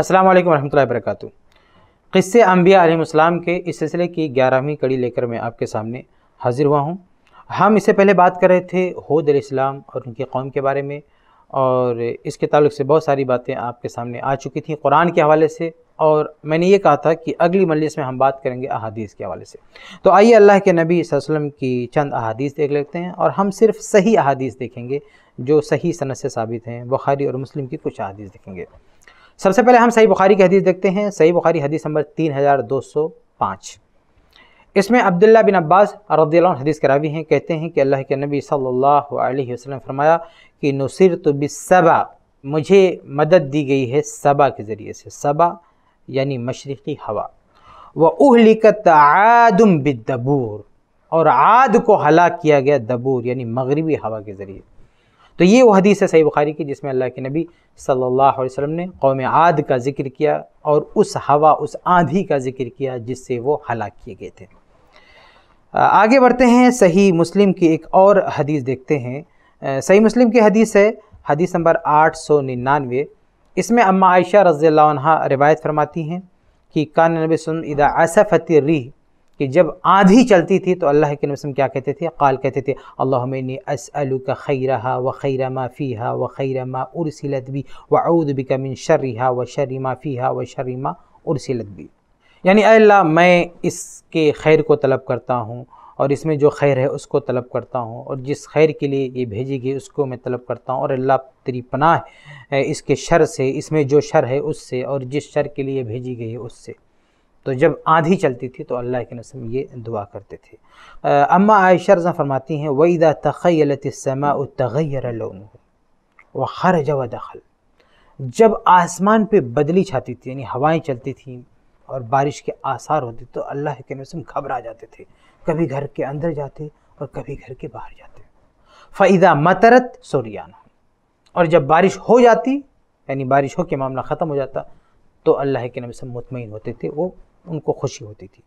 अस्सलाम वालेकुम रहमतुल्लाहि वबरकatuह क़स्से अम्बिया अलैहिस्सलाम के इस सिलसिले की ग्यारहवीं कड़ी लेकर मैं आपके सामने हाज़िर हुआ हूँ हम इससे पहले बात कर रहे थे होद इस्लाम और उनकी कौम के बारे में और इसके तालुक़ से बहुत सारी बातें आपके सामने आ चुकी थी कुरान के हवाले से और मैंने ये कहा था कि अगली मजलिस में हम बात करेंगे अहादीस के हवाले से तो आइए अल्लाह के नबी वसल्लम की चंद अहादीस देख लेते हैं और हम सिर्फ सही अहादीस देखेंगे जो सही सनत से साबित हैं बुखारी और मुस्लिम की कुछ अहादीस देखेंगे सबसे पहले हम सही बुखारी की हदीस देखते हैं सही बुखारी हदीस नंबर तीन हज़ार दो सौ पाँच इसमें अब्दुल्ला बिन अब्बास रदील हदीस के रावी हैं कहते हैं कि अल्लाह के नबी सल्लल्लाहु अलैहि वसल्लम फरमाया कि नसर तो सबा मुझे मदद दी गई है सबा के ज़रिए से सबा यानी मशरक़ी हवा व उहलिकत आदम बिदबूर और आद को हला किया गया दबूर यानी मगरबी हवा के ज़रिए तो ये वो हदीस है सही बुखारी की जिसमें अल्लाह के नबी सल्लल्लाहु अलैहि वसल्लम ने कौम आद का जिक्र किया और उस हवा उस आंधी का जिक्र किया जिससे वो हलाक किए गए थे आगे बढ़ते हैं सही मुस्लिम की एक और हदीस देखते हैं सही मुस्लिम की हदीस है हदीस नंबर आठ सौ निन्यानवे इसमें अम्मा आयशा रज़ी रिवायत फरमाती हैं कि कान नबी सुन इदा असफ़ती री कि जब आधी चलती थी तो अल्लाह के नबी क्या कहते थे काल कहते थे अल्लाहनी असअलू का खैरा व खैर माफ़ी हा व खैर मा उर्सिलत भी वऊद भी कमिन शर्रा व शर्री माफ़ी हा व शर्री मा उर्सिलत भी यानी अल्लाह मैं इसके खैर को तलब करता हूँ और इसमें जो खैर है उसको तलब करता हूँ और जिस खैर के लिए ये भेजी गई उसको मैं तलब करता हूँ और अल्लाह तेरी पनाह इसके शर से इसमें जो शर है उससे और जिस शर के लिए भेजी गई है उससे तो जब आंधी चलती थी तो अल्लाह के नसम ये दुआ करते थे अम्मा आयशा रजा फरमाती हैं वईदा तख़लतमा तग़ैर लोन व हर व दखल जब आसमान पे बदली छाती थी यानी हवाएं चलती थीं और बारिश के आसार होते तो अल्लाह के नसम घबरा जाते थे कभी घर के अंदर जाते और कभी घर के बाहर जाते फ़ैदा मतरत सोरियाना और जब बारिश हो जाती यानी बारिश हो के मामला ख़त्म हो जाता तो अल्लाह के नबी से मुतमिन होते थे वो उनको खुशी होती थी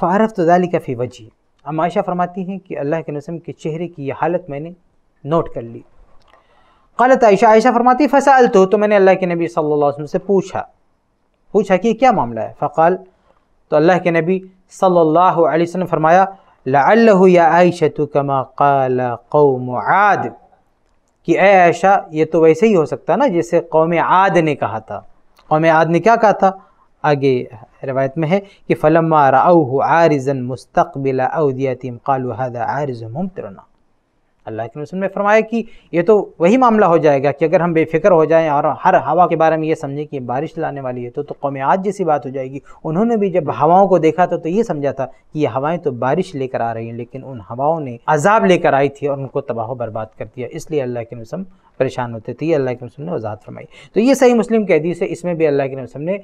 फ़ारफ़ तदाली का फ़ी वजी आयशा फरमाती हैं कि अल्लाह के नसम के चेहरे की यह हालत मैंने नोट कर ली गलत आयशा आयशा फरमाती फ़साल तो, तो मैंने अल्लाह के नबी सल्लल्लाहु से पूछा पूछा कि क्या मामला है फ़काल तो अल्लाह के नबी सल्लल्लाहु अलैहि फरमाया तो कमा कौम आद कि आयशा ये तो वैसे ही हो सकता ना जैसे कौम आद ने कहा था कौम आद ने क्या कहा था आगे روایت میں ہے کہ فلما رأوه عارزا مستقبل اودیتهم قالوا هذا عارز ممطرنا अल्लाह के रसूल ने फरमाया कि ये तो वही मामला हो जाएगा कि अगर हम बेफिक्र हो जाएं और हर हवा के बारे में ये समझें कि बारिश लाने वाली है तो तो कौम आज जैसी बात हो जाएगी उन्होंने भी जब हवाओं को देखा था तो, तो ये समझा था कि ये हवाएं तो बारिश लेकर आ रही हैं लेकिन उन हवाओं ने अजाब लेकर आई थी और उनको तबाह बर्बाद कर दिया इसलिए अल्लाह के रसम परेशान होते थे ये अल्लाह के रसम ने वजात फरमाई तो ये सही मुस्लिम कैदी से इसमें भी अल्लाह के रसम ने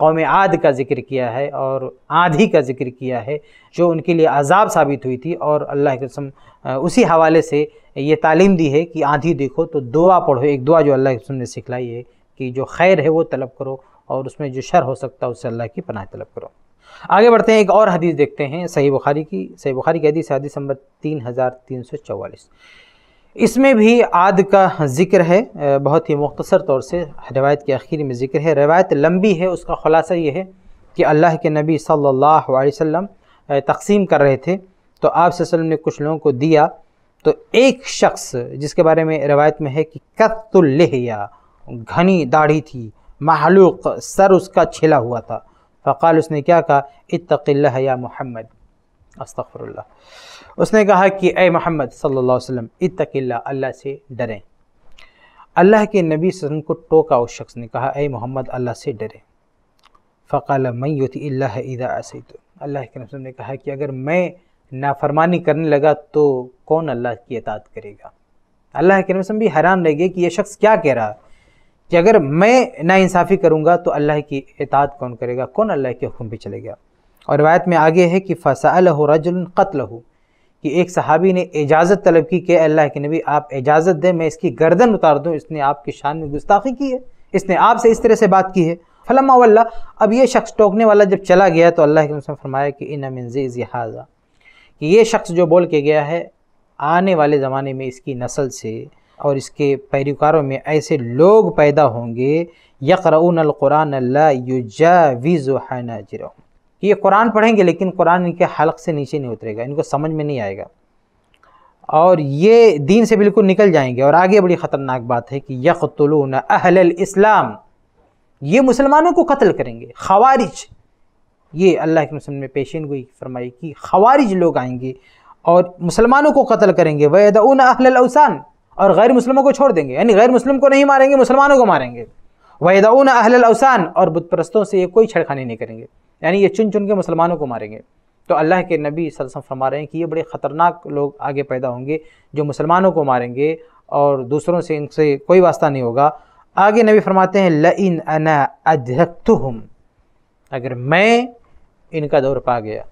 कौम आद का जिक्र किया है और आधी का जिक्र किया है जो उनके लिए अजाब साबित हुई थी और अल्लाह के रसम उसी हवाले से ये तालीम दी है कि आंधी देखो तो दुआ पढ़ो एक दुआ जो अल्लाह के ने सिखलाई है कि जो खैर है वो तलब करो और उसमें जो शर हो सकता है उससे अल्लाह की पनाह तलब करो आगे बढ़ते हैं एक और हदीस देखते हैं सही बुखारी की सही बुखारी की हदीस हदीस नंबर तीन हज़ार तीन सौ चौवालीस इसमें भी आद का जिक्र है बहुत ही मख्तसर तौर से रवायत के आखिर में जिक्र है रवायत लंबी है उसका ख़ुलासा ये है कि अल्लाह के नबी सल्लल्लाहु अलैहि वसल्लम तकसीम कर रहे थे तो आप वसल्लम ने कुछ लोगों को दिया तो एक शख्स जिसके बारे में रवायत में है कि कत्तुल्लिया घनी दाढ़ी थी महलूक सर उसका छिला हुआ था फ़काल उसने क्या कहा इतकिल्ला या मोहम्मद अस्तफ़रल्ला उसने कहा कि ए मोहम्मद सल्लल्लाहु अलैहि वसल्लम इतकिल्ला अल्लाह से डरें अल्लाह के नबी वसल्लम को टोका उस शख्स ने कहा ए मोहम्मद अल्लाह से डरें फ़काल युति अल्लाह इदा तो अल्लाह के नबी ने कहा कि अगर मैं नाफरमानी करने लगा तो कौन अल्लाह की अतात करेगा अल्लाह के नबी भी हैरान रह गए कि यह शख्स क्या कह रहा है कि अगर मैं नाइंसाफ़ी करूँगा तो अल्लाह की अतात कौन करेगा कौन अल्लाह के हुक्म पे चलेगा और रवायत में आगे है कि फ़सा रजुल कत्ल हो कि एक सहाबी ने इजाज़त तलब की कि अल्लाह के नबी आप इजाज़त दें मैं इसकी गर्दन उतार दूँ इसने आपकी शान में गुस्ताखी की है इसने आपसे इस तरह से बात की है फलमा अब ये शख्स टोकने वाला जब चला गया तो अल्लाह के फरमाया कि इन मिनज़ हाजा कि ये शख्स जो बोल के गया है आने वाले ज़माने में इसकी नस्ल से और इसके पैरोकारों में ऐसे लोग पैदा होंगे यकरऊन अलकुरान लाजर ये कुरान पढ़ेंगे लेकिन कुरान इनके हलक से नीचे नहीं उतरेगा इनको समझ में नहीं आएगा और ये दीन से बिल्कुल निकल जाएंगे और आगे बड़ी ख़तरनाक बात है कि यकतलून अहल इस्लाम ये मुसलमानों को कत्ल करेंगे खवारिज ये अल्लाह के रसम में पेशन गोई फरमाई कि खवारिज लोग आएंगे और मुसलमानों को कत्ल करेंगे अहल अहलौसान और गैर मुसलमों को छोड़ देंगे यानी गैर मुस्लिम को नहीं मारेंगे मुसलमानों को मारेंगे अहल अहलौसान और बुत परस्तों से ये कोई छड़खानी नहीं करेंगे यानी ये चुन चुन के मुसलमानों को मारेंगे तो अल्लाह के नबी सल्लम फरमा रहे हैं कि ये बड़े ख़तरनाक लोग आगे पैदा होंगे जो मुसलमानों को मारेंगे और दूसरों से इनसे कोई वास्ता नहीं होगा आगे नबी फरमाते हैं लइन अना अधम अगर मैं इनका दौर पा गया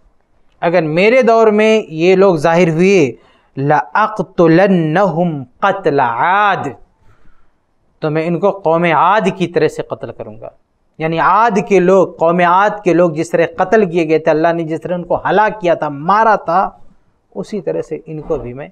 अगर मेरे दौर में ये लोग जाहिर हुए लातुलम कत्ल आद तो मैं इनको कौम आद की तरह से कत्ल करूँगा यानी आद के लोग कौम आद के लोग जिस तरह कत्ल किए गए थे अल्लाह ने जिस तरह उनको हला किया था मारा था उसी तरह से इनको भी मैं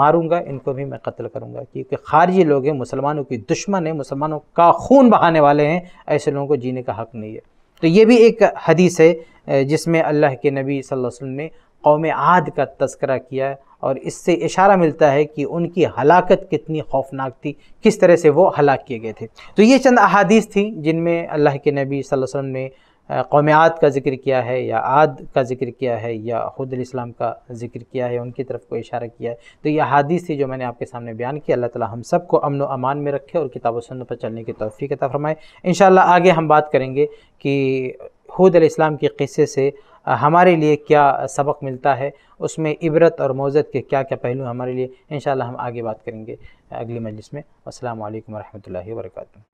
मारूंगा इनको भी मैं कत्ल करूंगा क्योंकि खारजी लोग हैं मुसलमानों की दुश्मन है मुसलमानों का खून बहाने वाले हैं ऐसे लोगों को जीने का हक नहीं है तो ये भी एक हदीस है जिसमें अल्लाह के नबी सल्लल्लाहु अलैहि वसल्लम ने कौम आद का तस्करा किया और इससे इशारा मिलता है कि उनकी हलाकत कितनी खौफनाक थी किस तरह से वो हलाक किए गए थे तो ये चंद अहादीस थी जिनमें अल्लाह के नबी सल्लल्लाहु अलैहि वसल्लम ने कौमियात का जिक्र किया है या आद का जिक्र किया है या खुद इस्लाम का जिक्र किया है उनकी तरफ को इशारा किया है तो यह हादिस थी जो मैंने आपके सामने बयान किया अल्लाह ताला हम सबको अमन व अमान में रखे और किताब सुन पर चलने की तोफ़ी कता फ़रमाए इन आगे हम बात करेंगे कि खुद इस्लाम के क़स्से से हमारे लिए क्या सबक मिलता है उसमें इबरत और मौजत के क्या क्या पहलू हमारे लिए इन हम आगे बात करेंगे अगली मजलिस में असल वरहमल वर्का